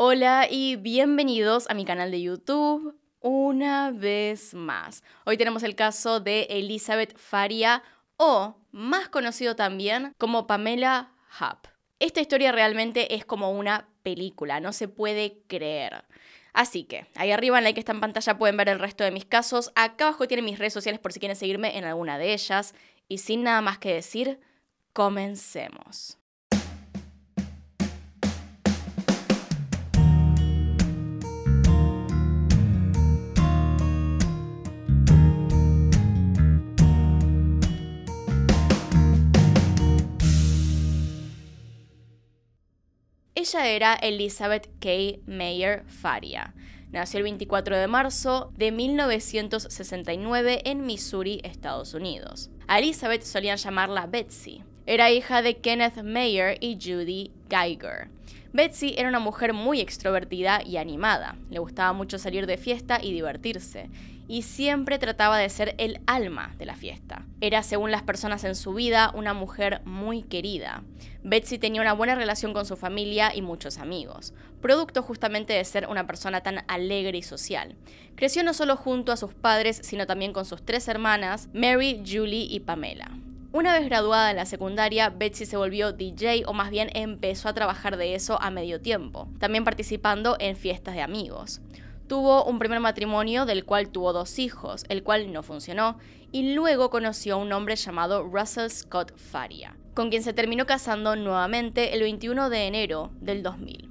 Hola y bienvenidos a mi canal de YouTube una vez más. Hoy tenemos el caso de Elizabeth Faria o más conocido también como Pamela Hupp. Esta historia realmente es como una película, no se puede creer. Así que, ahí arriba en la que está en pantalla pueden ver el resto de mis casos, acá abajo tienen mis redes sociales por si quieren seguirme en alguna de ellas, y sin nada más que decir, comencemos. Ella era Elizabeth K. Mayer Faria. Nació el 24 de marzo de 1969 en Missouri, Estados Unidos. A Elizabeth solían llamarla Betsy. Era hija de Kenneth Mayer y Judy Geiger. Betsy era una mujer muy extrovertida y animada. Le gustaba mucho salir de fiesta y divertirse y siempre trataba de ser el alma de la fiesta. Era, según las personas en su vida, una mujer muy querida. Betsy tenía una buena relación con su familia y muchos amigos, producto justamente de ser una persona tan alegre y social. Creció no solo junto a sus padres, sino también con sus tres hermanas, Mary, Julie y Pamela. Una vez graduada en la secundaria, Betsy se volvió DJ o más bien empezó a trabajar de eso a medio tiempo, también participando en fiestas de amigos. Tuvo un primer matrimonio del cual tuvo dos hijos, el cual no funcionó, y luego conoció a un hombre llamado Russell Scott Faria, con quien se terminó casando nuevamente el 21 de enero del 2000.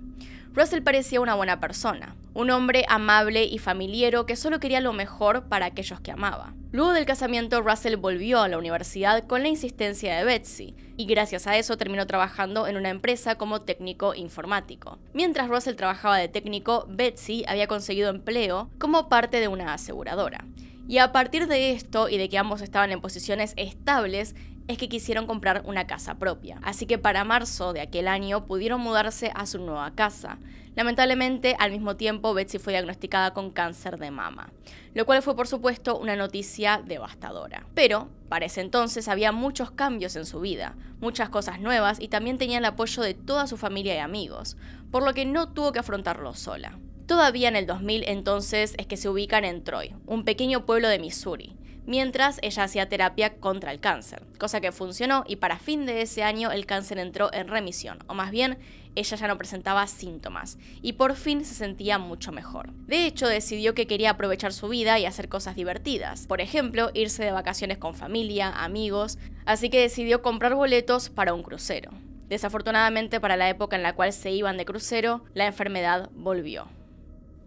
Russell parecía una buena persona, un hombre amable y familiero que solo quería lo mejor para aquellos que amaba. Luego del casamiento, Russell volvió a la universidad con la insistencia de Betsy, y gracias a eso terminó trabajando en una empresa como técnico informático. Mientras Russell trabajaba de técnico, Betsy había conseguido empleo como parte de una aseguradora. Y a partir de esto y de que ambos estaban en posiciones estables, es que quisieron comprar una casa propia. Así que para marzo de aquel año pudieron mudarse a su nueva casa. Lamentablemente, al mismo tiempo, Betsy fue diagnosticada con cáncer de mama, lo cual fue por supuesto una noticia devastadora. Pero, para ese entonces, había muchos cambios en su vida, muchas cosas nuevas y también tenía el apoyo de toda su familia y amigos, por lo que no tuvo que afrontarlo sola. Todavía en el 2000 entonces es que se ubican en Troy, un pequeño pueblo de Missouri, mientras ella hacía terapia contra el cáncer, cosa que funcionó y para fin de ese año el cáncer entró en remisión, o más bien, ella ya no presentaba síntomas y por fin se sentía mucho mejor. De hecho, decidió que quería aprovechar su vida y hacer cosas divertidas, por ejemplo, irse de vacaciones con familia, amigos, así que decidió comprar boletos para un crucero. Desafortunadamente, para la época en la cual se iban de crucero, la enfermedad volvió.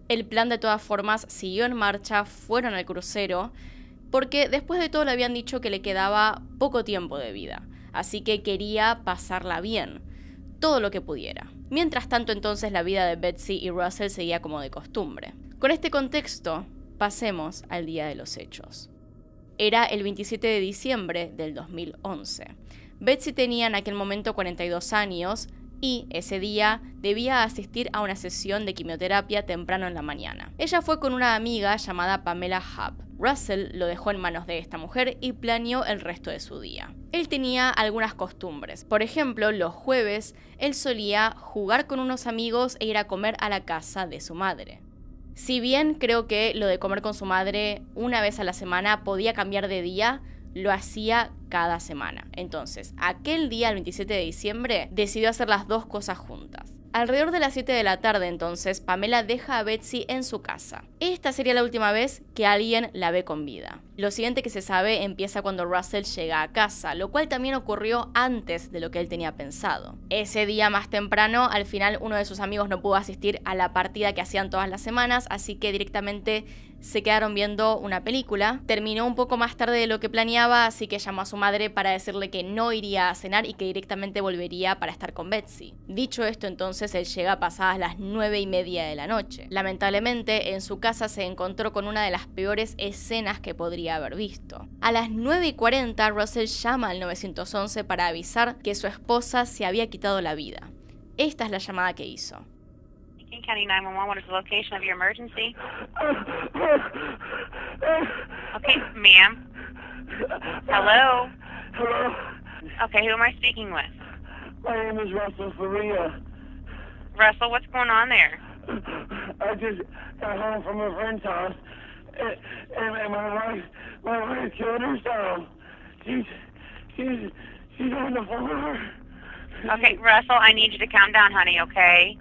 El plan de todas formas siguió en marcha, fueron al crucero, porque después de todo le habían dicho que le quedaba poco tiempo de vida, así que quería pasarla bien, todo lo que pudiera. Mientras tanto entonces la vida de Betsy y Russell seguía como de costumbre. Con este contexto, pasemos al día de los hechos. Era el 27 de diciembre del 2011. Betsy tenía en aquel momento 42 años, y ese día debía asistir a una sesión de quimioterapia temprano en la mañana. Ella fue con una amiga llamada Pamela Hub. Russell lo dejó en manos de esta mujer y planeó el resto de su día. Él tenía algunas costumbres. Por ejemplo, los jueves él solía jugar con unos amigos e ir a comer a la casa de su madre. Si bien creo que lo de comer con su madre una vez a la semana podía cambiar de día, lo hacía cada semana. Entonces, aquel día, el 27 de diciembre, decidió hacer las dos cosas juntas. Alrededor de las 7 de la tarde entonces, Pamela deja a Betsy en su casa. Esta sería la última vez que alguien la ve con vida. Lo siguiente que se sabe empieza cuando Russell llega a casa, lo cual también ocurrió antes de lo que él tenía pensado. Ese día más temprano, al final uno de sus amigos no pudo asistir a la partida que hacían todas las semanas, así que directamente se quedaron viendo una película. Terminó un poco más tarde de lo que planeaba, así que llamó a su madre para decirle que no iría a cenar y que directamente volvería para estar con Betsy. Dicho esto, entonces él llega pasadas las 9 y media de la noche. Lamentablemente, en su casa se encontró con una de las peores escenas que podría haber visto. A las 9 y 40, Russell llama al 911 para avisar que su esposa se había quitado la vida. Esta es la llamada que hizo. King County 911. What is the location of your emergency? Okay, ma'am. Hello? Hello? Okay, who am I speaking with? My name is Russell Faria. Russell, what's going on there? I just got home from a friend's house, and, and, and my wife, my wife killed herself. She's, she's, she's on the floor. Okay, Russell, I need you to calm down, honey, okay?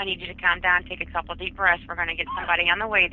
I need you to calm down, take a couple deep breaths. We're going to get somebody on the way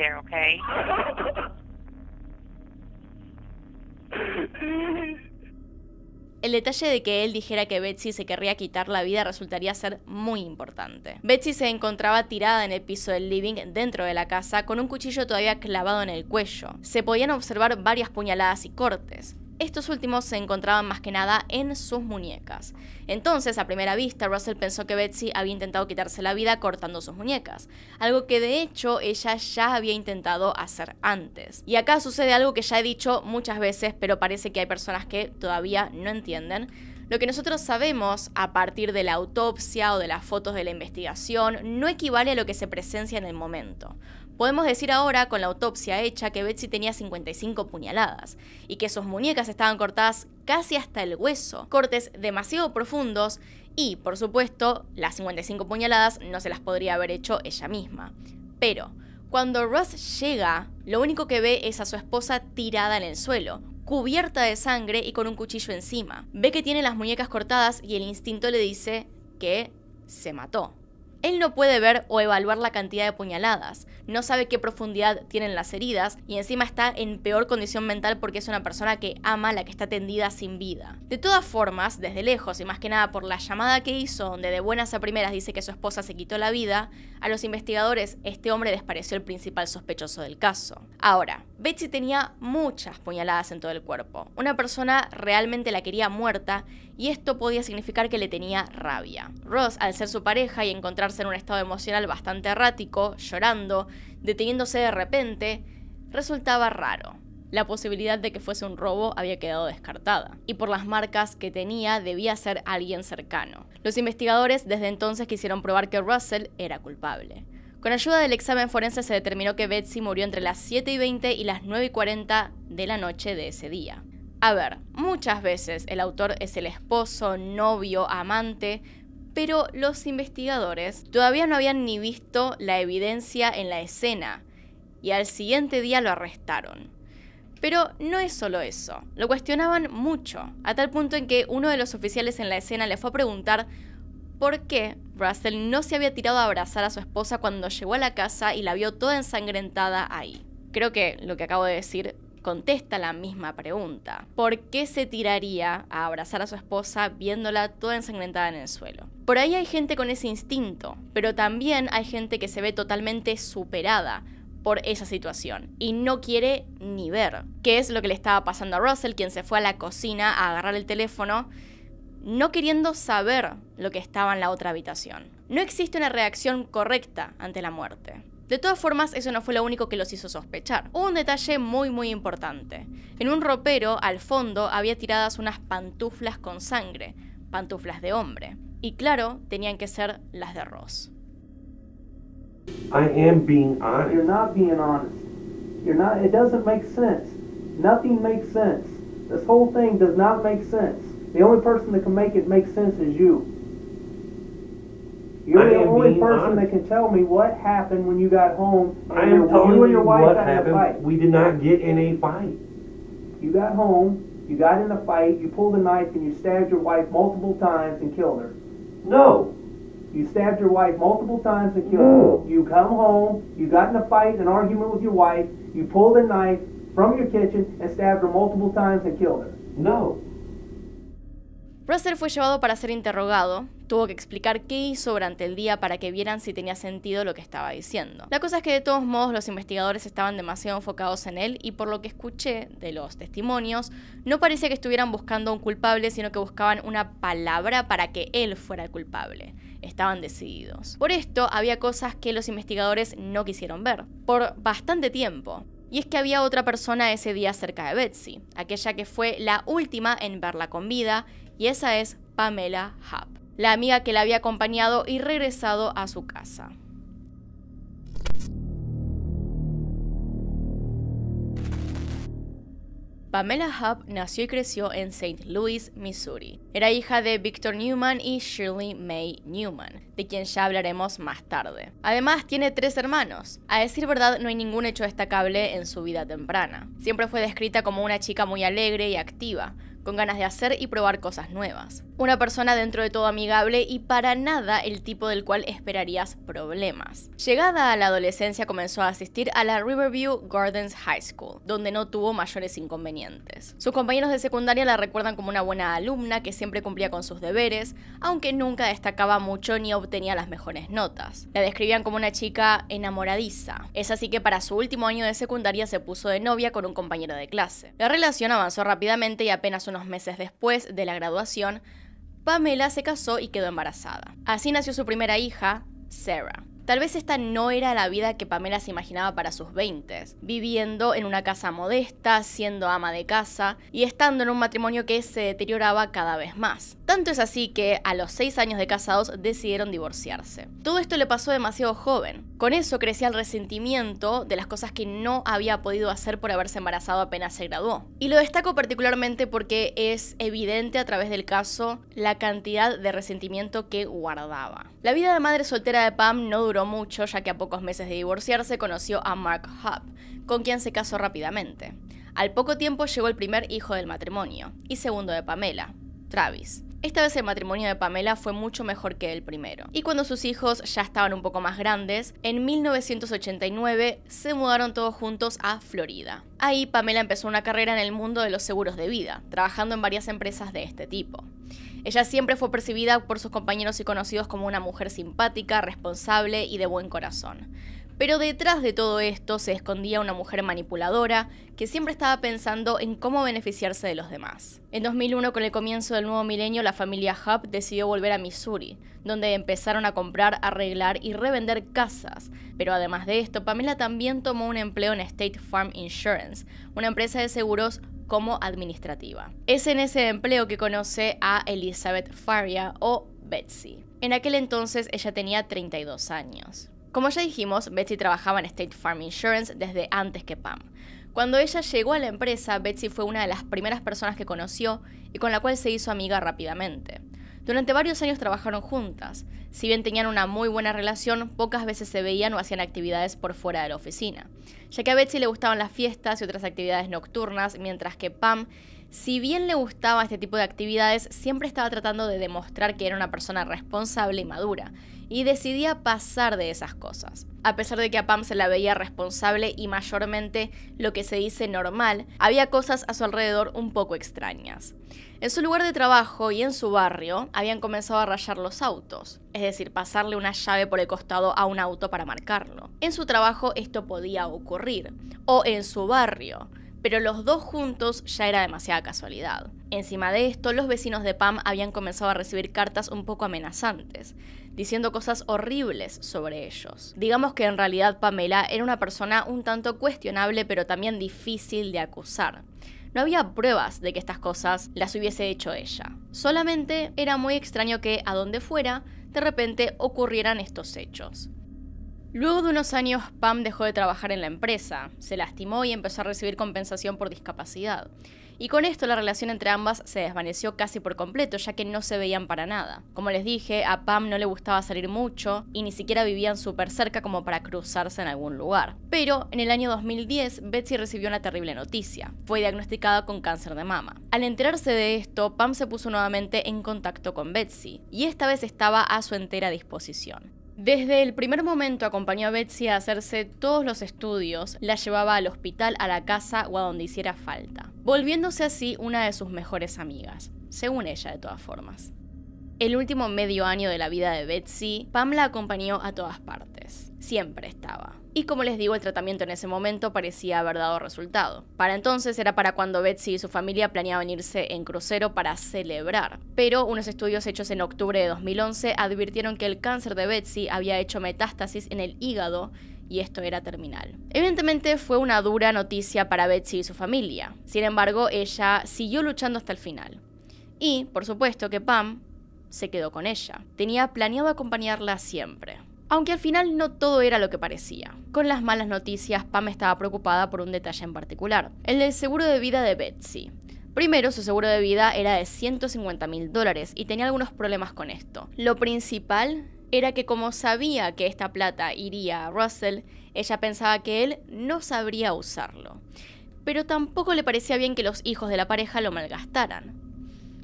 El detalle de que él dijera que Betsy se querría quitar la vida resultaría ser muy importante. Betsy se encontraba tirada en el piso del living dentro de la casa con un cuchillo todavía clavado en el cuello. Se podían observar varias puñaladas y cortes. Estos últimos se encontraban más que nada en sus muñecas. Entonces, a primera vista, Russell pensó que Betsy había intentado quitarse la vida cortando sus muñecas, algo que de hecho ella ya había intentado hacer antes. Y acá sucede algo que ya he dicho muchas veces, pero parece que hay personas que todavía no entienden. Lo que nosotros sabemos a partir de la autopsia o de las fotos de la investigación no equivale a lo que se presencia en el momento. Podemos decir ahora, con la autopsia hecha, que Betsy tenía 55 puñaladas y que sus muñecas estaban cortadas casi hasta el hueso, cortes demasiado profundos y, por supuesto, las 55 puñaladas no se las podría haber hecho ella misma. Pero, cuando Ross llega, lo único que ve es a su esposa tirada en el suelo, cubierta de sangre y con un cuchillo encima. Ve que tiene las muñecas cortadas y el instinto le dice que se mató. Él no puede ver o evaluar la cantidad de puñaladas, no sabe qué profundidad tienen las heridas y encima está en peor condición mental porque es una persona que ama a la que está tendida sin vida. De todas formas, desde lejos y más que nada por la llamada que hizo donde de buenas a primeras dice que su esposa se quitó la vida, a los investigadores este hombre les pareció el principal sospechoso del caso. Ahora, Betsy tenía muchas puñaladas en todo el cuerpo. Una persona realmente la quería muerta y esto podía significar que le tenía rabia. Ross, al ser su pareja y encontrarse en un estado emocional bastante errático, llorando, deteniéndose de repente, resultaba raro. La posibilidad de que fuese un robo había quedado descartada, y por las marcas que tenía debía ser alguien cercano. Los investigadores desde entonces quisieron probar que Russell era culpable. Con ayuda del examen forense se determinó que Betsy murió entre las 7 y 20 y las 9 y 40 de la noche de ese día. A ver, muchas veces el autor es el esposo, novio, amante, pero los investigadores todavía no habían ni visto la evidencia en la escena y al siguiente día lo arrestaron. Pero no es solo eso, lo cuestionaban mucho, a tal punto en que uno de los oficiales en la escena le fue a preguntar por qué Russell no se había tirado a abrazar a su esposa cuando llegó a la casa y la vio toda ensangrentada ahí. Creo que lo que acabo de decir contesta la misma pregunta. ¿Por qué se tiraría a abrazar a su esposa viéndola toda ensangrentada en el suelo? Por ahí hay gente con ese instinto, pero también hay gente que se ve totalmente superada por esa situación y no quiere ni ver qué es lo que le estaba pasando a Russell, quien se fue a la cocina a agarrar el teléfono no queriendo saber lo que estaba en la otra habitación. No existe una reacción correcta ante la muerte. De todas formas, eso no fue lo único que los hizo sospechar. Hubo un detalle muy muy importante. En un ropero, al fondo, había tiradas unas pantuflas con sangre, pantuflas de hombre. Y claro, tenían que ser las de Ross. not honest. You're not. It doesn't make sense. Nothing makes sense. This The only person that can make it make sense is you. You're I the only person honest. that can tell me what happened when you got home. And I am telling you and your wife what happened. We did not get in a fight. You got home. You got in a fight. You pulled a knife and you stabbed your wife multiple times and killed her. No. You stabbed your wife multiple times and killed no. her. You come home. You got in a fight, an argument with your wife. You pulled a knife from your kitchen and stabbed her multiple times and killed her. No. Russell fue llevado para ser interrogado, tuvo que explicar qué hizo durante el día para que vieran si tenía sentido lo que estaba diciendo. La cosa es que de todos modos los investigadores estaban demasiado enfocados en él y por lo que escuché de los testimonios, no parecía que estuvieran buscando un culpable, sino que buscaban una palabra para que él fuera el culpable. Estaban decididos. Por esto había cosas que los investigadores no quisieron ver, por bastante tiempo. Y es que había otra persona ese día cerca de Betsy, aquella que fue la última en verla con vida y esa es Pamela Hub, la amiga que la había acompañado y regresado a su casa. Pamela Hub nació y creció en St. Louis, Missouri. Era hija de Victor Newman y Shirley May Newman, de quien ya hablaremos más tarde. Además, tiene tres hermanos. A decir verdad, no hay ningún hecho destacable en su vida temprana. Siempre fue descrita como una chica muy alegre y activa, con ganas de hacer y probar cosas nuevas. Una persona dentro de todo amigable y para nada el tipo del cual esperarías problemas. Llegada a la adolescencia comenzó a asistir a la Riverview Gardens High School, donde no tuvo mayores inconvenientes. Sus compañeros de secundaria la recuerdan como una buena alumna que siempre cumplía con sus deberes, aunque nunca destacaba mucho ni obtenía las mejores notas. La describían como una chica enamoradiza. Es así que para su último año de secundaria se puso de novia con un compañero de clase. La relación avanzó rápidamente y apenas unos meses después de la graduación, Pamela se casó y quedó embarazada. Así nació su primera hija, Sarah. Tal vez esta no era la vida que Pamela se imaginaba para sus 20, viviendo en una casa modesta, siendo ama de casa y estando en un matrimonio que se deterioraba cada vez más. Tanto es así que a los 6 años de casados decidieron divorciarse. Todo esto le pasó demasiado joven. Con eso crecía el resentimiento de las cosas que no había podido hacer por haberse embarazado apenas se graduó. Y lo destaco particularmente porque es evidente a través del caso la cantidad de resentimiento que guardaba. La vida de madre soltera de Pam no duró mucho, ya que a pocos meses de divorciarse conoció a Mark Hubb, con quien se casó rápidamente. Al poco tiempo llegó el primer hijo del matrimonio, y segundo de Pamela, Travis. Esta vez el matrimonio de Pamela fue mucho mejor que el primero. Y cuando sus hijos ya estaban un poco más grandes, en 1989 se mudaron todos juntos a Florida. Ahí Pamela empezó una carrera en el mundo de los seguros de vida, trabajando en varias empresas de este tipo. Ella siempre fue percibida por sus compañeros y conocidos como una mujer simpática, responsable y de buen corazón. Pero detrás de todo esto se escondía una mujer manipuladora que siempre estaba pensando en cómo beneficiarse de los demás. En 2001, con el comienzo del nuevo milenio, la familia Hub decidió volver a Missouri, donde empezaron a comprar, arreglar y revender casas. Pero además de esto, Pamela también tomó un empleo en State Farm Insurance, una empresa de seguros como administrativa. Es en ese empleo que conoce a Elizabeth Faria o Betsy. En aquel entonces ella tenía 32 años. Como ya dijimos, Betsy trabajaba en State Farm Insurance desde antes que Pam. Cuando ella llegó a la empresa, Betsy fue una de las primeras personas que conoció y con la cual se hizo amiga rápidamente. Durante varios años trabajaron juntas. Si bien tenían una muy buena relación, pocas veces se veían o hacían actividades por fuera de la oficina, ya que a Betsy le gustaban las fiestas y otras actividades nocturnas, mientras que Pam, si bien le gustaba este tipo de actividades, siempre estaba tratando de demostrar que era una persona responsable y madura, y decidía pasar de esas cosas. A pesar de que a Pam se la veía responsable y mayormente lo que se dice normal, había cosas a su alrededor un poco extrañas. En su lugar de trabajo y en su barrio habían comenzado a rayar los autos, es decir, pasarle una llave por el costado a un auto para marcarlo. En su trabajo esto podía ocurrir, o en su barrio, pero los dos juntos ya era demasiada casualidad. Encima de esto, los vecinos de Pam habían comenzado a recibir cartas un poco amenazantes, diciendo cosas horribles sobre ellos. Digamos que en realidad Pamela era una persona un tanto cuestionable pero también difícil de acusar. No había pruebas de que estas cosas las hubiese hecho ella. Solamente era muy extraño que a donde fuera, de repente ocurrieran estos hechos. Luego de unos años, Pam dejó de trabajar en la empresa, se lastimó y empezó a recibir compensación por discapacidad. Y con esto la relación entre ambas se desvaneció casi por completo, ya que no se veían para nada. Como les dije, a Pam no le gustaba salir mucho y ni siquiera vivían súper cerca como para cruzarse en algún lugar. Pero en el año 2010, Betsy recibió una terrible noticia. Fue diagnosticada con cáncer de mama. Al enterarse de esto, Pam se puso nuevamente en contacto con Betsy, y esta vez estaba a su entera disposición. Desde el primer momento acompañó a Betsy a hacerse todos los estudios, la llevaba al hospital, a la casa o a donde hiciera falta, volviéndose así una de sus mejores amigas, según ella de todas formas. El último medio año de la vida de Betsy, Pam la acompañó a todas partes, siempre estaba y como les digo, el tratamiento en ese momento parecía haber dado resultado. Para entonces era para cuando Betsy y su familia planeaban irse en crucero para celebrar, pero unos estudios hechos en octubre de 2011 advirtieron que el cáncer de Betsy había hecho metástasis en el hígado y esto era terminal. Evidentemente fue una dura noticia para Betsy y su familia, sin embargo ella siguió luchando hasta el final. Y, por supuesto, que Pam se quedó con ella. Tenía planeado acompañarla siempre. Aunque al final no todo era lo que parecía. Con las malas noticias, Pam estaba preocupada por un detalle en particular, el del seguro de vida de Betsy. Primero, su seguro de vida era de 150 mil dólares y tenía algunos problemas con esto. Lo principal era que como sabía que esta plata iría a Russell, ella pensaba que él no sabría usarlo. Pero tampoco le parecía bien que los hijos de la pareja lo malgastaran.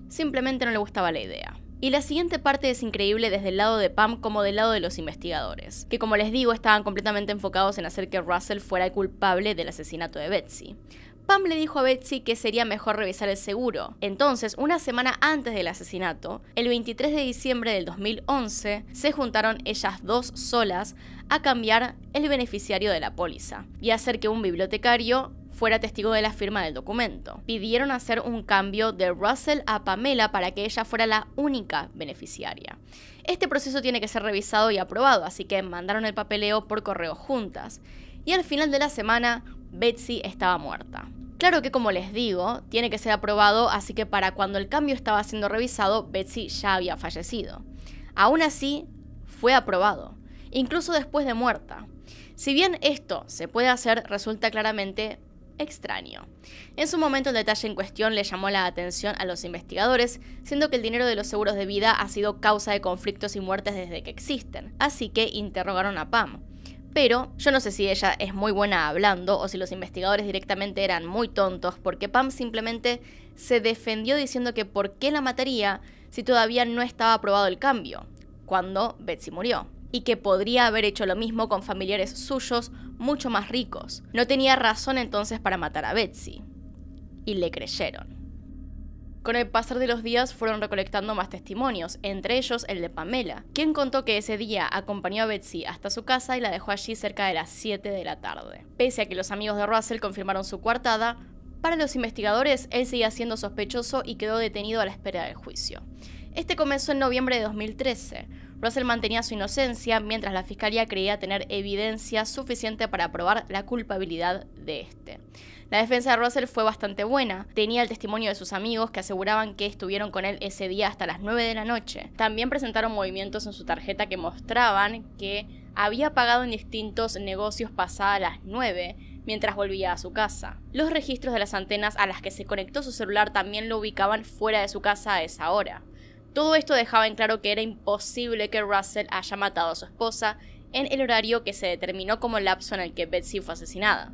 Simplemente no le gustaba la idea. Y la siguiente parte es increíble desde el lado de Pam como del lado de los investigadores, que como les digo estaban completamente enfocados en hacer que Russell fuera el culpable del asesinato de Betsy. Pam le dijo a Betsy que sería mejor revisar el seguro. Entonces, una semana antes del asesinato, el 23 de diciembre del 2011, se juntaron ellas dos solas a cambiar el beneficiario de la póliza y hacer que un bibliotecario fuera testigo de la firma del documento. Pidieron hacer un cambio de Russell a Pamela para que ella fuera la única beneficiaria. Este proceso tiene que ser revisado y aprobado, así que mandaron el papeleo por correo juntas. Y al final de la semana, Betsy estaba muerta. Claro que como les digo, tiene que ser aprobado, así que para cuando el cambio estaba siendo revisado, Betsy ya había fallecido. Aún así, fue aprobado, incluso después de muerta. Si bien esto se puede hacer, resulta claramente extraño. En su momento el detalle en cuestión le llamó la atención a los investigadores, siendo que el dinero de los seguros de vida ha sido causa de conflictos y muertes desde que existen, así que interrogaron a Pam. Pero yo no sé si ella es muy buena hablando o si los investigadores directamente eran muy tontos, porque Pam simplemente se defendió diciendo que por qué la mataría si todavía no estaba aprobado el cambio, cuando Betsy murió y que podría haber hecho lo mismo con familiares suyos mucho más ricos. No tenía razón entonces para matar a Betsy. Y le creyeron. Con el pasar de los días fueron recolectando más testimonios, entre ellos el de Pamela, quien contó que ese día acompañó a Betsy hasta su casa y la dejó allí cerca de las 7 de la tarde. Pese a que los amigos de Russell confirmaron su coartada, para los investigadores él seguía siendo sospechoso y quedó detenido a la espera del juicio. Este comenzó en noviembre de 2013. Russell mantenía su inocencia mientras la fiscalía creía tener evidencia suficiente para probar la culpabilidad de este. La defensa de Russell fue bastante buena. Tenía el testimonio de sus amigos que aseguraban que estuvieron con él ese día hasta las 9 de la noche. También presentaron movimientos en su tarjeta que mostraban que había pagado en distintos negocios pasadas las 9 mientras volvía a su casa. Los registros de las antenas a las que se conectó su celular también lo ubicaban fuera de su casa a esa hora. Todo esto dejaba en claro que era imposible que Russell haya matado a su esposa en el horario que se determinó como el lapso en el que Betsy fue asesinada.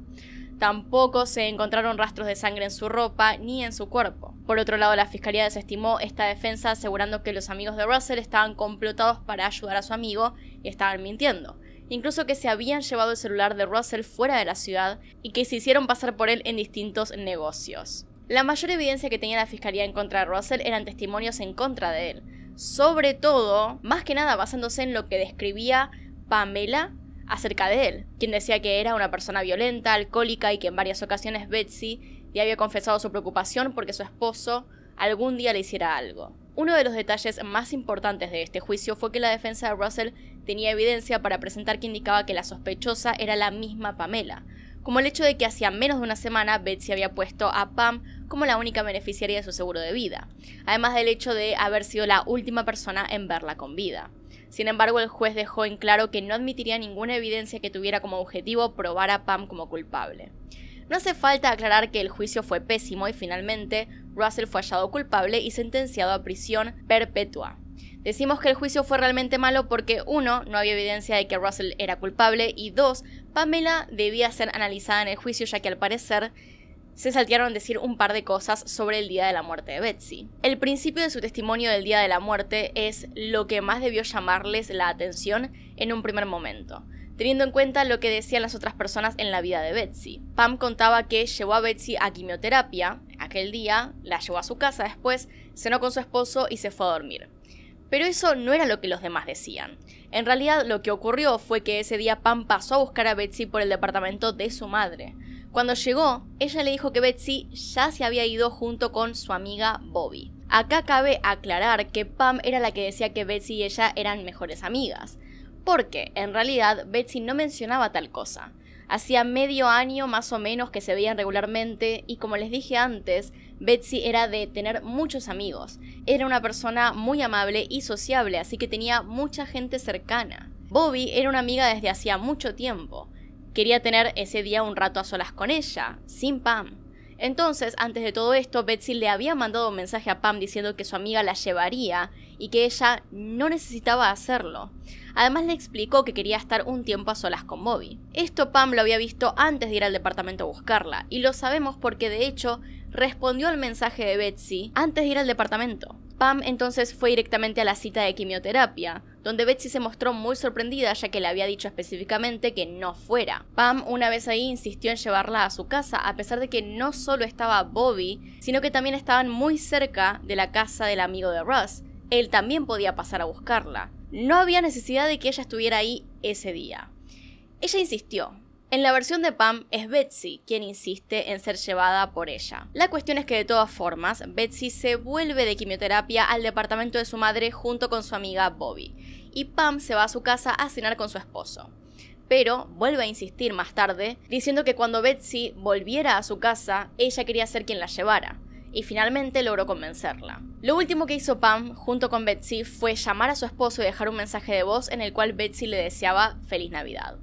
Tampoco se encontraron rastros de sangre en su ropa ni en su cuerpo. Por otro lado, la fiscalía desestimó esta defensa asegurando que los amigos de Russell estaban complotados para ayudar a su amigo y estaban mintiendo. Incluso que se habían llevado el celular de Russell fuera de la ciudad y que se hicieron pasar por él en distintos negocios. La mayor evidencia que tenía la fiscalía en contra de Russell eran testimonios en contra de él, sobre todo, más que nada basándose en lo que describía Pamela acerca de él, quien decía que era una persona violenta, alcohólica y que en varias ocasiones Betsy le había confesado su preocupación porque su esposo algún día le hiciera algo. Uno de los detalles más importantes de este juicio fue que la defensa de Russell tenía evidencia para presentar que indicaba que la sospechosa era la misma Pamela, como el hecho de que hacía menos de una semana Betsy había puesto a Pam como la única beneficiaria de su seguro de vida, además del hecho de haber sido la última persona en verla con vida. Sin embargo, el juez dejó en claro que no admitiría ninguna evidencia que tuviera como objetivo probar a Pam como culpable. No hace falta aclarar que el juicio fue pésimo y finalmente Russell fue hallado culpable y sentenciado a prisión perpetua. Decimos que el juicio fue realmente malo porque, uno, no había evidencia de que Russell era culpable y, dos, Pamela debía ser analizada en el juicio ya que al parecer se saltearon decir un par de cosas sobre el día de la muerte de Betsy. El principio de su testimonio del día de la muerte es lo que más debió llamarles la atención en un primer momento teniendo en cuenta lo que decían las otras personas en la vida de Betsy. Pam contaba que llevó a Betsy a quimioterapia aquel día, la llevó a su casa después, cenó con su esposo y se fue a dormir. Pero eso no era lo que los demás decían. En realidad lo que ocurrió fue que ese día Pam pasó a buscar a Betsy por el departamento de su madre. Cuando llegó, ella le dijo que Betsy ya se había ido junto con su amiga Bobby. Acá cabe aclarar que Pam era la que decía que Betsy y ella eran mejores amigas, porque en realidad Betsy no mencionaba tal cosa. Hacía medio año más o menos que se veían regularmente y como les dije antes, Betsy era de tener muchos amigos. Era una persona muy amable y sociable, así que tenía mucha gente cercana. Bobby era una amiga desde hacía mucho tiempo. Quería tener ese día un rato a solas con ella, sin Pam. Entonces, antes de todo esto, Betsy le había mandado un mensaje a Pam diciendo que su amiga la llevaría y que ella no necesitaba hacerlo. Además le explicó que quería estar un tiempo a solas con Bobby. Esto Pam lo había visto antes de ir al departamento a buscarla, y lo sabemos porque de hecho respondió al mensaje de Betsy antes de ir al departamento. Pam entonces fue directamente a la cita de quimioterapia, donde Betsy se mostró muy sorprendida ya que le había dicho específicamente que no fuera. Pam una vez ahí insistió en llevarla a su casa a pesar de que no solo estaba Bobby, sino que también estaban muy cerca de la casa del amigo de Russ. Él también podía pasar a buscarla. No había necesidad de que ella estuviera ahí ese día. Ella insistió, en la versión de Pam es Betsy quien insiste en ser llevada por ella. La cuestión es que de todas formas, Betsy se vuelve de quimioterapia al departamento de su madre junto con su amiga Bobby, y Pam se va a su casa a cenar con su esposo. Pero vuelve a insistir más tarde, diciendo que cuando Betsy volviera a su casa, ella quería ser quien la llevara, y finalmente logró convencerla. Lo último que hizo Pam junto con Betsy fue llamar a su esposo y dejar un mensaje de voz en el cual Betsy le deseaba feliz Navidad.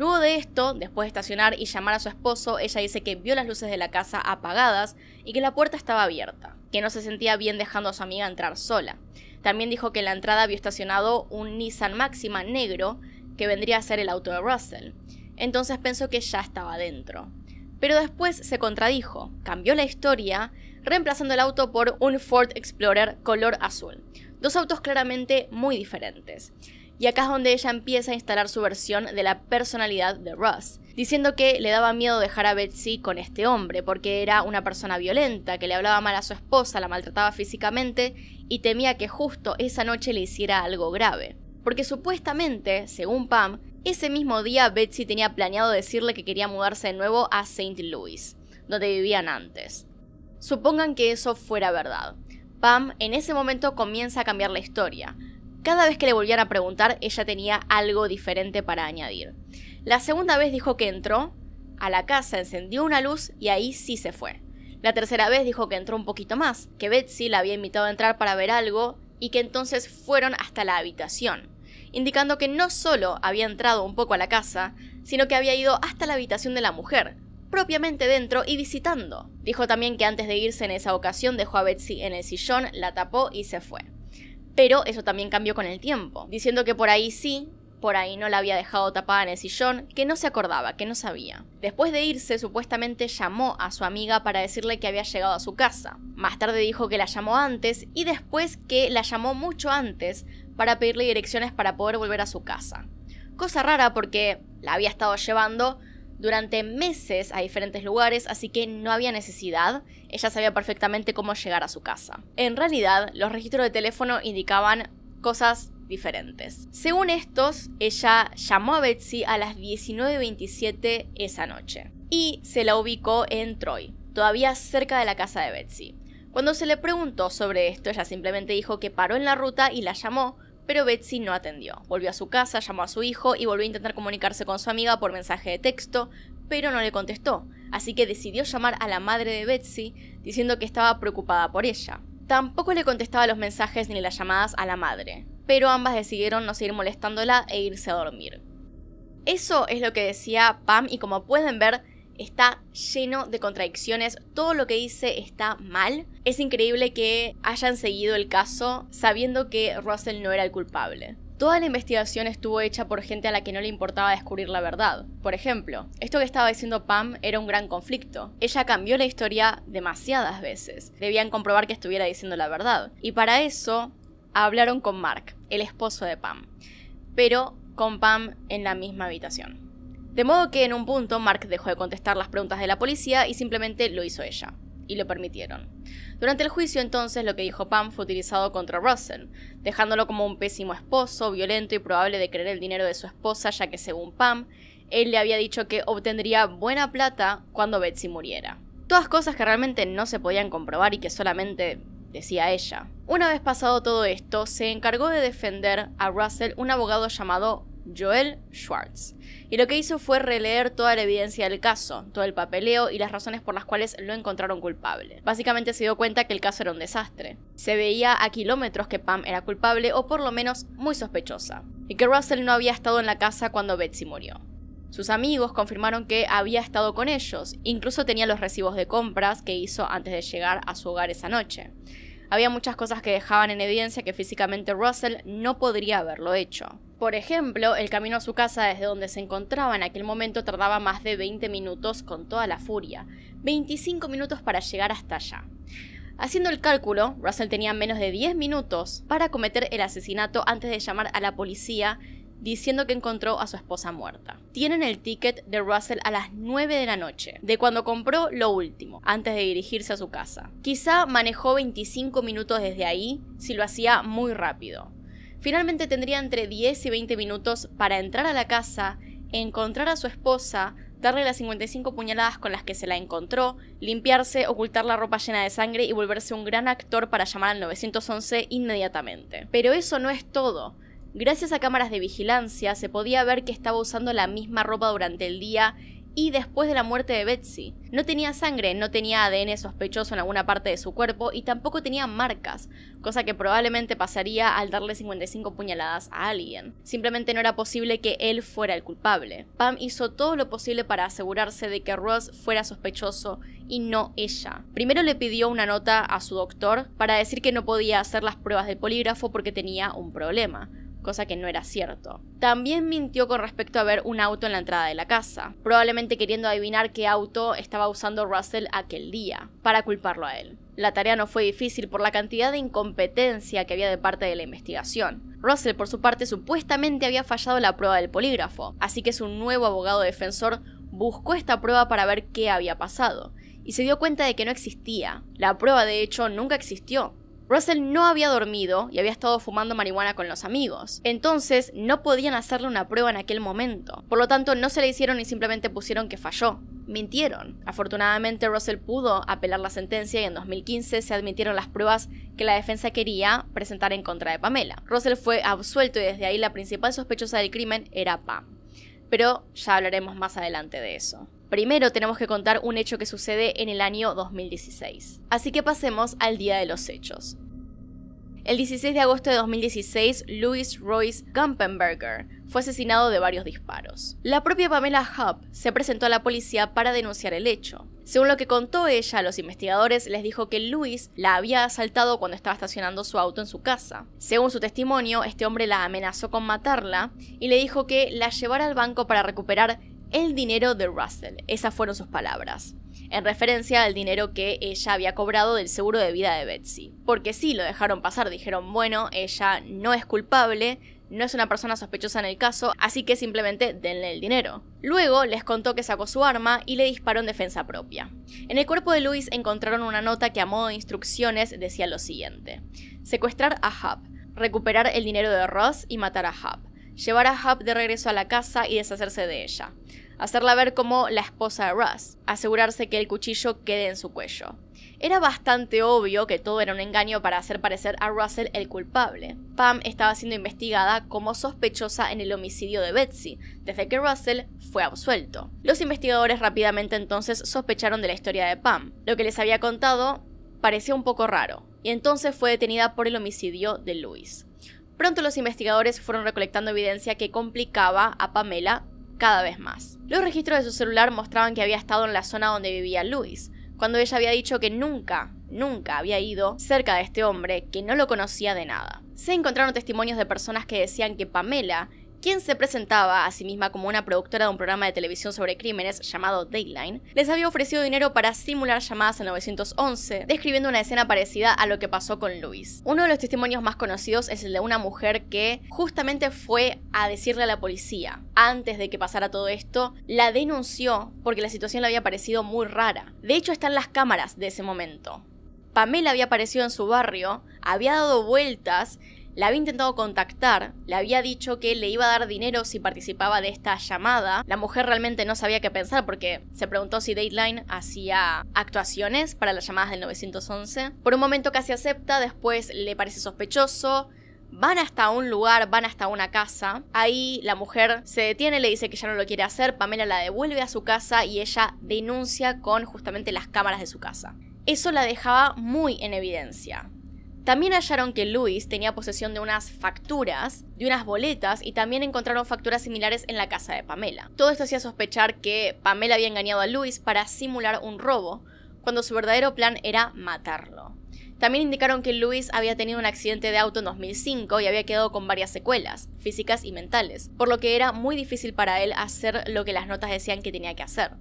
Luego de esto, después de estacionar y llamar a su esposo, ella dice que vio las luces de la casa apagadas y que la puerta estaba abierta, que no se sentía bien dejando a su amiga entrar sola. También dijo que en la entrada vio estacionado un Nissan Maxima negro, que vendría a ser el auto de Russell. Entonces pensó que ya estaba dentro. Pero después se contradijo, cambió la historia, reemplazando el auto por un Ford Explorer color azul. Dos autos claramente muy diferentes y acá es donde ella empieza a instalar su versión de la personalidad de Russ, diciendo que le daba miedo dejar a Betsy con este hombre, porque era una persona violenta, que le hablaba mal a su esposa, la maltrataba físicamente y temía que justo esa noche le hiciera algo grave. Porque supuestamente, según Pam, ese mismo día Betsy tenía planeado decirle que quería mudarse de nuevo a St. Louis, donde vivían antes. Supongan que eso fuera verdad. Pam en ese momento comienza a cambiar la historia, cada vez que le volvían a preguntar, ella tenía algo diferente para añadir. La segunda vez dijo que entró a la casa, encendió una luz y ahí sí se fue. La tercera vez dijo que entró un poquito más, que Betsy la había invitado a entrar para ver algo y que entonces fueron hasta la habitación, indicando que no solo había entrado un poco a la casa, sino que había ido hasta la habitación de la mujer, propiamente dentro y visitando. Dijo también que antes de irse en esa ocasión dejó a Betsy en el sillón, la tapó y se fue. Pero eso también cambió con el tiempo, diciendo que por ahí sí, por ahí no la había dejado tapada en el sillón, que no se acordaba, que no sabía. Después de irse, supuestamente llamó a su amiga para decirle que había llegado a su casa. Más tarde dijo que la llamó antes y después que la llamó mucho antes para pedirle direcciones para poder volver a su casa. Cosa rara porque la había estado llevando, durante meses a diferentes lugares, así que no había necesidad, ella sabía perfectamente cómo llegar a su casa. En realidad, los registros de teléfono indicaban cosas diferentes. Según estos, ella llamó a Betsy a las 19.27 esa noche y se la ubicó en Troy, todavía cerca de la casa de Betsy. Cuando se le preguntó sobre esto, ella simplemente dijo que paró en la ruta y la llamó pero Betsy no atendió. Volvió a su casa, llamó a su hijo y volvió a intentar comunicarse con su amiga por mensaje de texto, pero no le contestó, así que decidió llamar a la madre de Betsy diciendo que estaba preocupada por ella. Tampoco le contestaba los mensajes ni las llamadas a la madre, pero ambas decidieron no seguir molestándola e irse a dormir. Eso es lo que decía Pam y como pueden ver, está lleno de contradicciones, todo lo que dice está mal, es increíble que hayan seguido el caso sabiendo que Russell no era el culpable. Toda la investigación estuvo hecha por gente a la que no le importaba descubrir la verdad. Por ejemplo, esto que estaba diciendo Pam era un gran conflicto. Ella cambió la historia demasiadas veces. Debían comprobar que estuviera diciendo la verdad. Y para eso hablaron con Mark, el esposo de Pam, pero con Pam en la misma habitación. De modo que en un punto Mark dejó de contestar las preguntas de la policía y simplemente lo hizo ella y lo permitieron. Durante el juicio entonces lo que dijo Pam fue utilizado contra Russell, dejándolo como un pésimo esposo, violento y probable de querer el dinero de su esposa ya que según Pam, él le había dicho que obtendría buena plata cuando Betsy muriera. Todas cosas que realmente no se podían comprobar y que solamente decía ella. Una vez pasado todo esto, se encargó de defender a Russell un abogado llamado Joel Schwartz. Y lo que hizo fue releer toda la evidencia del caso, todo el papeleo y las razones por las cuales lo encontraron culpable. Básicamente se dio cuenta que el caso era un desastre. Se veía a kilómetros que Pam era culpable o por lo menos muy sospechosa, y que Russell no había estado en la casa cuando Betsy murió. Sus amigos confirmaron que había estado con ellos, incluso tenía los recibos de compras que hizo antes de llegar a su hogar esa noche. Había muchas cosas que dejaban en evidencia que físicamente Russell no podría haberlo hecho. Por ejemplo, el camino a su casa desde donde se encontraba en aquel momento tardaba más de 20 minutos con toda la furia, 25 minutos para llegar hasta allá. Haciendo el cálculo, Russell tenía menos de 10 minutos para cometer el asesinato antes de llamar a la policía diciendo que encontró a su esposa muerta. Tienen el ticket de Russell a las 9 de la noche, de cuando compró lo último, antes de dirigirse a su casa. Quizá manejó 25 minutos desde ahí si lo hacía muy rápido. Finalmente tendría entre 10 y 20 minutos para entrar a la casa, encontrar a su esposa, darle las 55 puñaladas con las que se la encontró, limpiarse, ocultar la ropa llena de sangre y volverse un gran actor para llamar al 911 inmediatamente. Pero eso no es todo. Gracias a cámaras de vigilancia se podía ver que estaba usando la misma ropa durante el día y después de la muerte de Betsy. No tenía sangre, no tenía ADN sospechoso en alguna parte de su cuerpo y tampoco tenía marcas, cosa que probablemente pasaría al darle 55 puñaladas a alguien. Simplemente no era posible que él fuera el culpable. Pam hizo todo lo posible para asegurarse de que Ross fuera sospechoso y no ella. Primero le pidió una nota a su doctor para decir que no podía hacer las pruebas del polígrafo porque tenía un problema cosa que no era cierto. También mintió con respecto a ver un auto en la entrada de la casa, probablemente queriendo adivinar qué auto estaba usando Russell aquel día, para culparlo a él. La tarea no fue difícil por la cantidad de incompetencia que había de parte de la investigación. Russell, por su parte, supuestamente había fallado la prueba del polígrafo, así que su nuevo abogado defensor buscó esta prueba para ver qué había pasado, y se dio cuenta de que no existía. La prueba, de hecho, nunca existió, Russell no había dormido y había estado fumando marihuana con los amigos, entonces no podían hacerle una prueba en aquel momento. Por lo tanto, no se le hicieron y simplemente pusieron que falló. Mintieron. Afortunadamente, Russell pudo apelar la sentencia y en 2015 se admitieron las pruebas que la defensa quería presentar en contra de Pamela. Russell fue absuelto y desde ahí la principal sospechosa del crimen era Pam. Pero ya hablaremos más adelante de eso. Primero tenemos que contar un hecho que sucede en el año 2016. Así que pasemos al día de los hechos. El 16 de agosto de 2016, Louis Royce Gumpenberger fue asesinado de varios disparos. La propia Pamela Hub se presentó a la policía para denunciar el hecho. Según lo que contó ella a los investigadores, les dijo que Louis la había asaltado cuando estaba estacionando su auto en su casa. Según su testimonio, este hombre la amenazó con matarla y le dijo que la llevara al banco para recuperar el dinero de Russell. Esas fueron sus palabras, en referencia al dinero que ella había cobrado del seguro de vida de Betsy. Porque sí, lo dejaron pasar, dijeron, bueno, ella no es culpable, no es una persona sospechosa en el caso, así que simplemente denle el dinero. Luego les contó que sacó su arma y le disparó en defensa propia. En el cuerpo de Luis encontraron una nota que a modo de instrucciones decía lo siguiente. Secuestrar a Hub, recuperar el dinero de Ross y matar a Hub, llevar a Hub de regreso a la casa y deshacerse de ella, hacerla ver como la esposa de Russ, asegurarse que el cuchillo quede en su cuello. Era bastante obvio que todo era un engaño para hacer parecer a Russell el culpable. Pam estaba siendo investigada como sospechosa en el homicidio de Betsy, desde que Russell fue absuelto. Los investigadores rápidamente entonces sospecharon de la historia de Pam. Lo que les había contado parecía un poco raro, y entonces fue detenida por el homicidio de Louis. Pronto los investigadores fueron recolectando evidencia que complicaba a Pamela cada vez más. Los registros de su celular mostraban que había estado en la zona donde vivía Luis, cuando ella había dicho que nunca, nunca había ido cerca de este hombre, que no lo conocía de nada. Se encontraron testimonios de personas que decían que Pamela quien se presentaba a sí misma como una productora de un programa de televisión sobre crímenes llamado Dateline, les había ofrecido dinero para simular llamadas en 911, describiendo una escena parecida a lo que pasó con Luis. Uno de los testimonios más conocidos es el de una mujer que justamente fue a decirle a la policía, antes de que pasara todo esto, la denunció porque la situación le había parecido muy rara. De hecho, están las cámaras de ese momento. Pamela había aparecido en su barrio, había dado vueltas la había intentado contactar, le había dicho que le iba a dar dinero si participaba de esta llamada. La mujer realmente no sabía qué pensar porque se preguntó si Dateline hacía actuaciones para las llamadas del 911. Por un momento casi acepta, después le parece sospechoso, van hasta un lugar, van hasta una casa. Ahí la mujer se detiene, le dice que ya no lo quiere hacer, Pamela la devuelve a su casa y ella denuncia con justamente las cámaras de su casa. Eso la dejaba muy en evidencia. También hallaron que Luis tenía posesión de unas facturas, de unas boletas y también encontraron facturas similares en la casa de Pamela. Todo esto hacía sospechar que Pamela había engañado a Luis para simular un robo, cuando su verdadero plan era matarlo. También indicaron que Luis había tenido un accidente de auto en 2005 y había quedado con varias secuelas, físicas y mentales, por lo que era muy difícil para él hacer lo que las notas decían que tenía que hacer.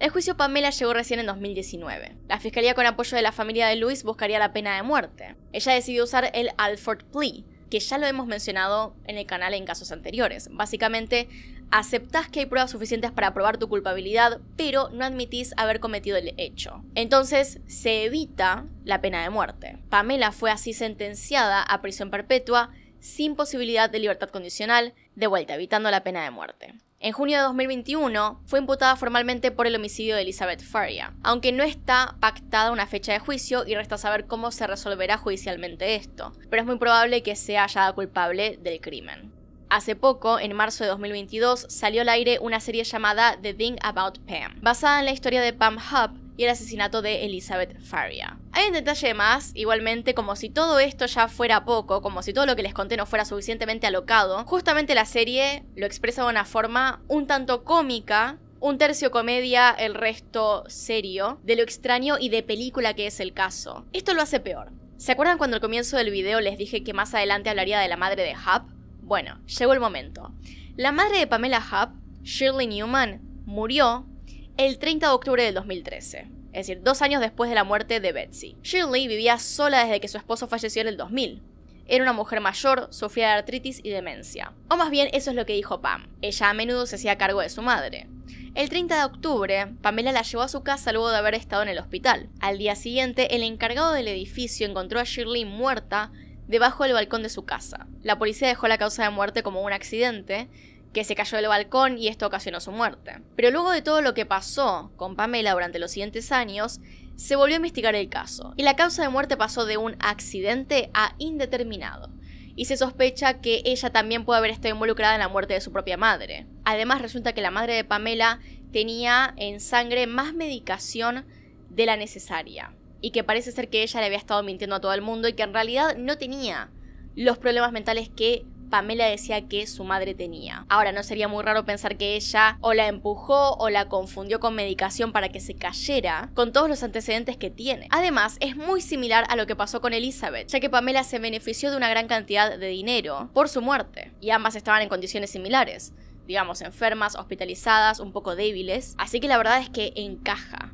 El juicio Pamela llegó recién en 2019. La fiscalía con apoyo de la familia de Luis buscaría la pena de muerte. Ella decidió usar el Alford Plea, que ya lo hemos mencionado en el canal en casos anteriores. Básicamente, aceptás que hay pruebas suficientes para probar tu culpabilidad, pero no admitís haber cometido el hecho. Entonces, se evita la pena de muerte. Pamela fue así sentenciada a prisión perpetua sin posibilidad de libertad condicional, de vuelta evitando la pena de muerte. En junio de 2021 fue imputada formalmente por el homicidio de Elizabeth Faria, aunque no está pactada una fecha de juicio y resta saber cómo se resolverá judicialmente esto, pero es muy probable que sea hallada culpable del crimen. Hace poco, en marzo de 2022, salió al aire una serie llamada The Thing About Pam, basada en la historia de Pam Hub, y el asesinato de Elizabeth Faria. Hay un detalle más, igualmente, como si todo esto ya fuera poco, como si todo lo que les conté no fuera suficientemente alocado, justamente la serie lo expresa de una forma un tanto cómica, un tercio comedia, el resto serio, de lo extraño y de película que es el caso. Esto lo hace peor. ¿Se acuerdan cuando al comienzo del video les dije que más adelante hablaría de la madre de Hub? Bueno, llegó el momento. La madre de Pamela Hub, Shirley Newman, murió el 30 de octubre del 2013 es decir, dos años después de la muerte de Betsy. Shirley vivía sola desde que su esposo falleció en el 2000. Era una mujer mayor, sufría de artritis y demencia. O más bien, eso es lo que dijo Pam. Ella a menudo se hacía cargo de su madre. El 30 de octubre, Pamela la llevó a su casa luego de haber estado en el hospital. Al día siguiente, el encargado del edificio encontró a Shirley muerta debajo del balcón de su casa. La policía dejó la causa de muerte como un accidente, que se cayó del balcón y esto ocasionó su muerte. Pero luego de todo lo que pasó con Pamela durante los siguientes años, se volvió a investigar el caso, y la causa de muerte pasó de un accidente a indeterminado, y se sospecha que ella también puede haber estado involucrada en la muerte de su propia madre. Además resulta que la madre de Pamela tenía en sangre más medicación de la necesaria, y que parece ser que ella le había estado mintiendo a todo el mundo y que en realidad no tenía los problemas mentales que Pamela decía que su madre tenía. Ahora, no sería muy raro pensar que ella o la empujó o la confundió con medicación para que se cayera, con todos los antecedentes que tiene. Además, es muy similar a lo que pasó con Elizabeth, ya que Pamela se benefició de una gran cantidad de dinero por su muerte, y ambas estaban en condiciones similares digamos, enfermas, hospitalizadas, un poco débiles. Así que la verdad es que encaja.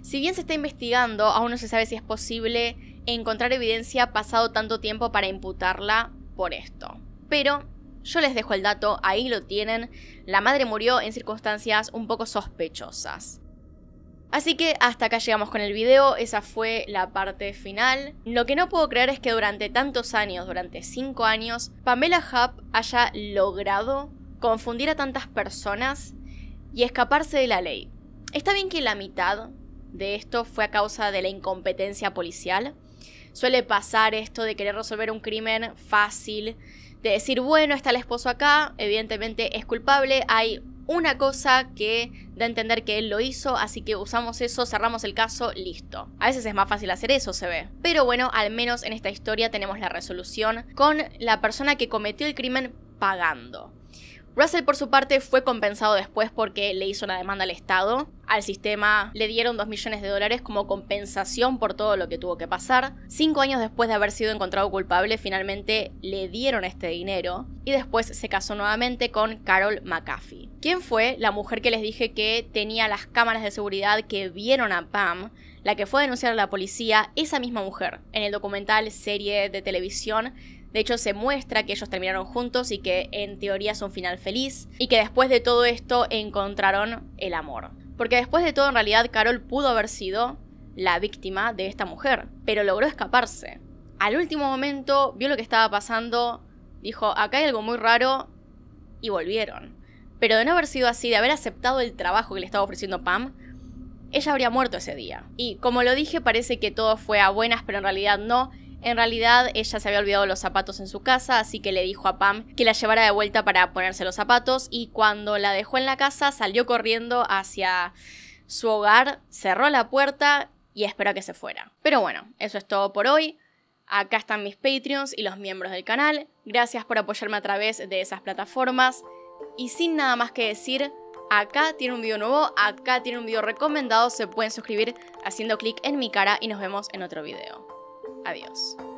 Si bien se está investigando, aún no se sabe si es posible encontrar evidencia pasado tanto tiempo para imputarla por esto. Pero yo les dejo el dato, ahí lo tienen. La madre murió en circunstancias un poco sospechosas. Así que hasta acá llegamos con el video, esa fue la parte final. Lo que no puedo creer es que durante tantos años, durante cinco años, Pamela Hub haya logrado confundir a tantas personas y escaparse de la ley. Está bien que la mitad de esto fue a causa de la incompetencia policial. Suele pasar esto de querer resolver un crimen fácil de decir, bueno, está el esposo acá, evidentemente es culpable, hay una cosa que da a entender que él lo hizo, así que usamos eso, cerramos el caso, listo. A veces es más fácil hacer eso, se ve. Pero bueno, al menos en esta historia tenemos la resolución con la persona que cometió el crimen pagando. Russell por su parte fue compensado después porque le hizo una demanda al Estado, al sistema le dieron 2 millones de dólares como compensación por todo lo que tuvo que pasar. Cinco años después de haber sido encontrado culpable, finalmente le dieron este dinero y después se casó nuevamente con Carol McAfee, ¿Quién fue la mujer que les dije que tenía las cámaras de seguridad que vieron a Pam, la que fue a denunciar a la policía, esa misma mujer. En el documental, serie de televisión, de hecho, se muestra que ellos terminaron juntos y que en teoría es un final feliz y que después de todo esto encontraron el amor. Porque después de todo, en realidad, Carol pudo haber sido la víctima de esta mujer, pero logró escaparse. Al último momento vio lo que estaba pasando, dijo, acá hay algo muy raro y volvieron. Pero de no haber sido así, de haber aceptado el trabajo que le estaba ofreciendo Pam, ella habría muerto ese día. Y como lo dije, parece que todo fue a buenas, pero en realidad no. En realidad ella se había olvidado los zapatos en su casa, así que le dijo a Pam que la llevara de vuelta para ponerse los zapatos y cuando la dejó en la casa salió corriendo hacia su hogar, cerró la puerta y esperó a que se fuera. Pero bueno, eso es todo por hoy. Acá están mis Patreons y los miembros del canal. Gracias por apoyarme a través de esas plataformas. Y sin nada más que decir, acá tiene un video nuevo, acá tiene un video recomendado. Se pueden suscribir haciendo clic en mi cara y nos vemos en otro video. Adiós.